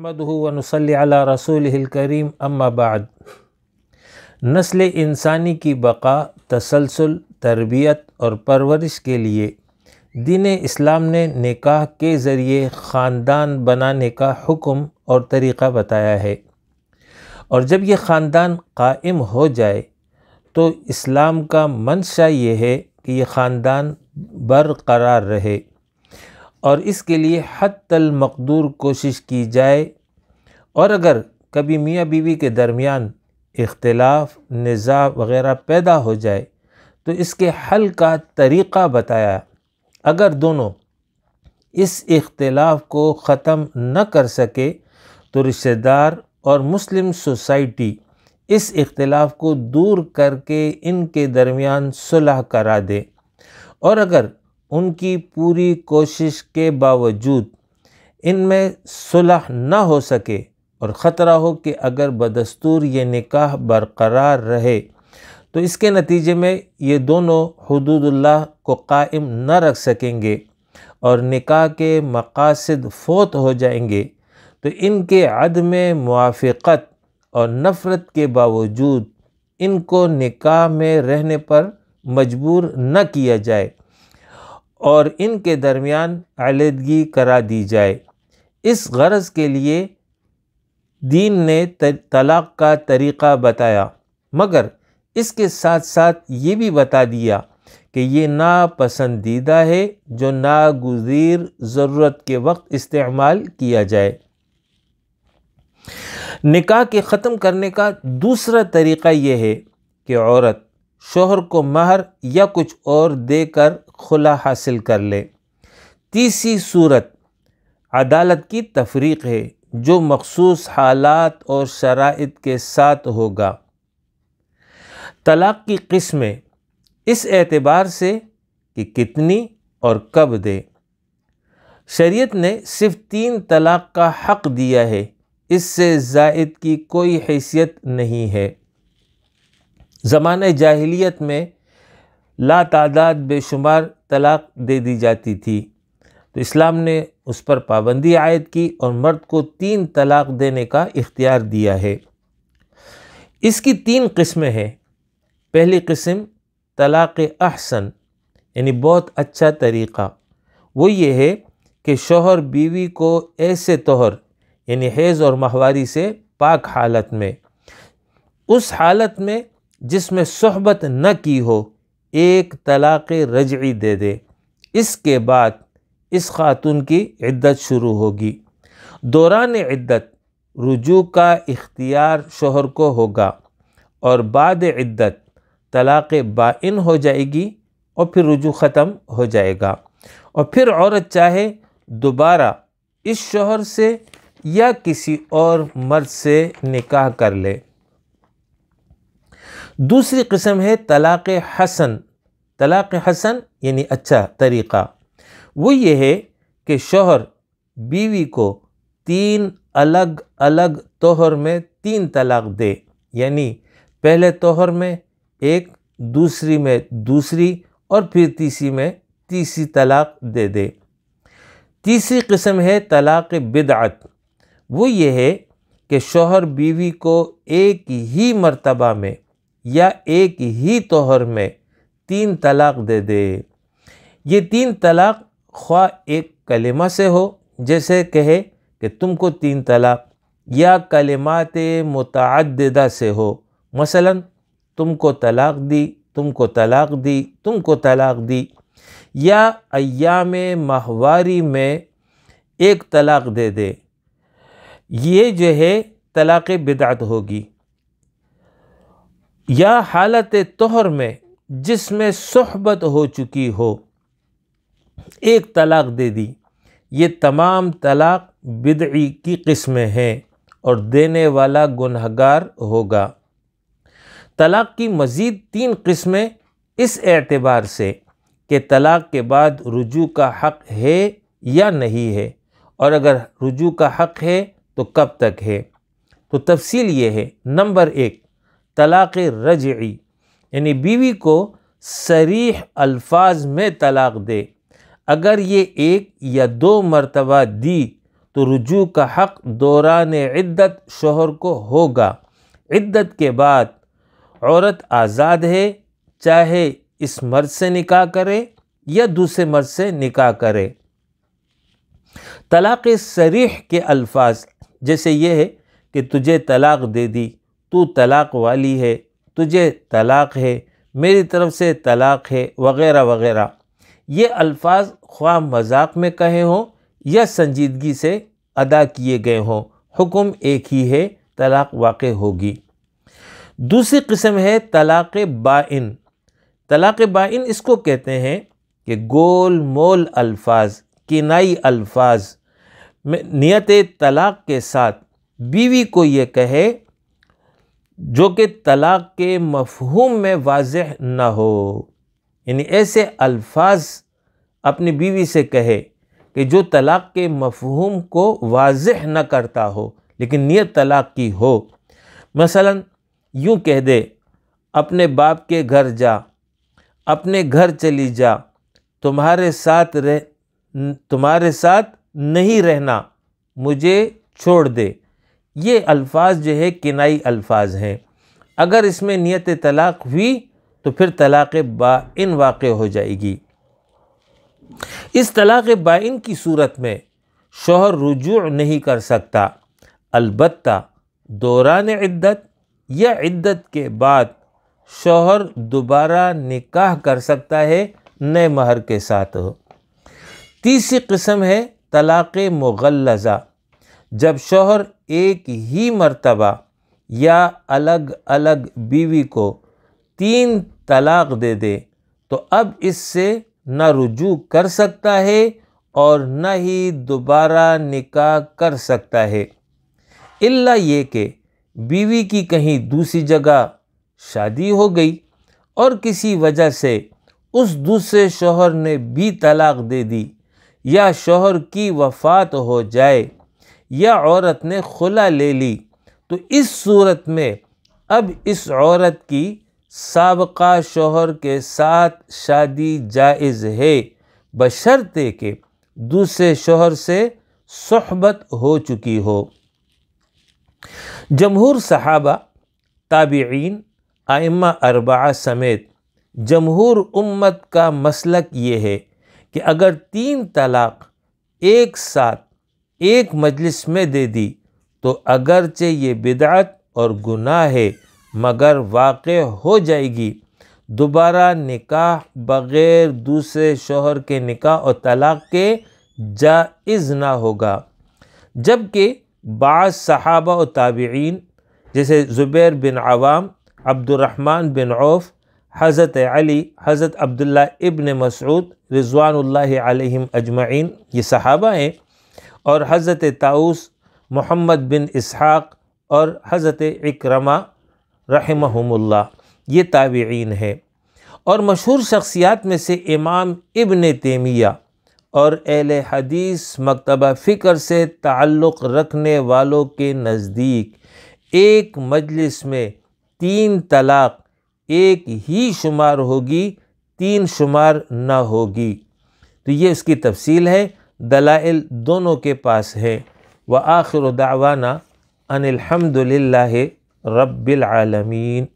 अहमदू वनसल रसूल करीम अम्माबाद नस्ल इंसानी की बका तसलसल तरबियत और परवरिश के लिए दीन इस्लाम ने निकाह के ज़रिए ख़ानदान बनाने का हुक्म और तरीक़ा बताया है और जब ये ख़ानदान कायम हो जाए तो इस्लाम का मंशा ये है कि ये ख़ानदान बरकरार रहे और इसके लिए हद तल मकदूर कोशिश की जाए और अगर कभी मियाँ बीवी के दरमियान इख्तलाफ नज़ा वगैरह पैदा हो जाए तो इसके हल का तरीक़ा बताया अगर दोनों इस इख्तलाफ को ख़त्म न कर सके तो रिश्तेदार और मुस्लिम सोसाइटी इस इख्तलाफ को दूर करके इनके दरमियान सुलह करा दे और अगर उनकी पूरी कोशिश के बावजूद इनमें सुलह न हो सके और ख़तरा हो कि अगर बदस्तूर ये निकाह बरकरार रहे तो इसके नतीजे में ये दोनों हदूदुल्ला को कायम न रख सकेंगे और निकाह के मकासद फोत हो जाएंगे तो इनके अदम मुआफ़त और नफ़रत के बावजूद इनको निकाह में रहने पर मजबूर न किया जाए और इनके दरमियान आलदगी करा दी जाए इस गर्ज़ के लिए दीन ने तलाक़ का तरीक़ा बताया मगर इसके साथ साथ ये भी बता दिया कि ये नापसंदीदा है जो नागजीर ज़रूरत के वक्त इस्तेमाल किया जाए निकाह के ख़त्म करने का दूसरा तरीक़ा ये है कि औरत शोहर को महर या कुछ और देकर खुला हासिल कर ले तीसरी सूरत अदालत की तफरीक है जो मखसूस हालात और शराइत के साथ होगा तलाक़ की किस्में इस एतबार से कि कितनी और कब दे शरीयत ने सिर्फ तीन तलाक़ का हक़ दिया है इससे जायद की कोई हैसियत नहीं है ज़मान जाहिलियत में ला तादाद बेशुमार तलाक़ दे दी जाती थी तो इस्लाम ने उस पर पाबंदी आयद की और मर्द को तीन तलाक़ देने का इख्तियार दिया है इसकी तीन किस्में हैं पहली किस्म तलाक़ अहसन यानी बहुत अच्छा तरीक़ा वो ये है कि शोहर बीवी को ऐसे तोहर यानी हेज़ और माहवारी से पाक हालत में उस हालत में जिसमें सहबत न की हो एक तलाक़ रजई दे दे इसके बाद इस खातून की इद्दत शुरू होगी दौरान इद्दत रुजू का इख्तियार शोहर को होगा और बाद इद्दत तलाक़ बाइन हो जाएगी और फिर रुजू ख़त्म हो जाएगा और फिर औरत चाहे दोबारा इस शोहर से या किसी और मर्द से निकाह कर ले दूसरी किस्म है तलाक़ हसन तलाक़ हसन यानी अच्छा तरीक़ा वो ये है कि शोहर बीवी को तीन अलग अलग तोहर में तीन तलाक़ दे यानी पहले तोहर में एक दूसरी में दूसरी और फिर तीसरी में तीसरी तलाक़ दे दे तीसरी किस्म है तलाक़ बिदअत वो ये है कि शोहर बीवी को एक ही मर्तबा में या एक ही तोहर में तीन तलाक़ दे दे ये तीन तलाक़ ख्वा एक कलमा से हो जैसे कहे कि तुमको तीन तलाक़ या कलमात मतदा से हो मसलन तुमको तलाक़ दी तुमको तलाक़ दी तुमको तलाक़ दी या अयाम माहवारी में एक तलाक़ दे दे ये जो है तलाक़ बिदात होगी या हालत तोहर में जिसमें सहबत हो चुकी हो एक तलाक़ दे दी ये तमाम तलाक़ बिदई की किस्में हैं और देने वाला गुनहगार होगा तलाक़ की मज़ीद तीन किस्में इस एतबार से कि तलाक़ के बाद रुजू का हक़ है या नहीं है और अगर रुजू का हक़ है तो कब तक है तो तफसील ये है नंबर एक तलाक़ रजई यानी बीवी को सरीह अल्फाज में तलाक़ दे अगर ये एक या दो मरतबा दी तो रुजू का हक़ दौरान इद्दत शोहर को होगा इद्दत के बाद औरत आज़ाद है चाहे इस मर्द से निकाह करे या दूसरे मर्द से निकाह करे तलाक़ सरीह के अल्फाज जैसे ये है कि तुझे तलाक़ दे दी तू तलाक़ वाली है तुझे तलाक़ है मेरी तरफ़ से तलाक़ है वगैरह वगैरह ये अल्फाज ख्वा मजाक में कहे हों या संजीदगी से अदा किए गए हों हुकुम एक ही है तलाक़ वाक़ होगी दूसरी किस्म है तलाक़ बाइन तलाक़ बाइन इसको कहते हैं कि गोल मोल अल्फाज किनाई अल्फाज नियत तलाक़ के साथ बीवी को ये कहे जो कि तलाक़ के मफहूम में वाज न हो यानी ऐसे अल्फाज अपनी बीवी से कहे कि जो तलाक़ के मफहूम को वाज न करता हो लेकिन नियत तलाक़ की हो मसलन यूँ कह दे अपने बाप के घर जा अपने घर चली जा तुम्हारे साथ रह तुम्हारे साथ नहीं रहना मुझे छोड़ दे ये अल्फाज जो है किनाई अल्फाज हैं अगर इसमें नियत तलाक़ हुई तो फिर तलाक़ बाइन वाक़ हो जाएगी इस तलाक़ बाइन की सूरत में शोहर रुजू नहीं कर सकता अलबत् दौरान इद्दत या इद्दत के बाद शोहर दोबारा निकाह कर सकता है नए महर के साथ हो तीसरी कस्म है तलाक़ मुगलज़ा जब शोहर एक ही मर्तबा या अलग अलग बीवी को तीन तलाक़ दे दे तो अब इससे न रुजू कर सकता है और न ही दोबारा निकाह कर सकता है इल्ला ये कि बीवी की कहीं दूसरी जगह शादी हो गई और किसी वजह से उस दूसरे शोहर ने भी तलाक़ दे दी या शोहर की वफ़ात हो जाए या औरत ने खुला ले ली तो इस सूरत में अब इस औरत की सबका शोहर के साथ शादी जायज़ है बशर्ते के दूसरे शोहर से सहबत हो चुकी हो जमहूर सहाबा ताबीन आइमा अरबा समेत जमहूर उम्मत का मसलक ये है कि अगर तीन तलाक़ एक साथ एक मजलिस में दे दी तो अगरचे ये बिदात और गुनाह है मगर वाक़ हो जाएगी दोबारा निकाह बग़ैर दूसरे शोहर के निकाह और तलाक़ के जायज़ ना होगा जबकि बाज़ सहाबा और ताबीन जैसे ज़ुबैर बिन आवाम अब्दुलरहमान बिन औफ़ हज़रत अली हज़रत अब्दुल्ला इबन मसऊद रिजवान अजमैन ये सहाबा हैं और हज़रत ताउस मोहम्मद बिन इसहाक़ और हज़रत इक्रमा रहमहुल्ला ये ताबीन है और मशहूर शख्सियात में से इमाम इबन तेमिया और अहल हदीस मकतबा फ़िक्र से ताल्लुक़ रखने वालों के नज़दीक एक मजलिस में तीन तलाक़ एक ही शुमार होगी तीन शुमार ना होगी तो ये उसकी तफसील है दलाइल दोनों के पास है व आखिर दावाना अनिलहमदिल्ला रबालमीन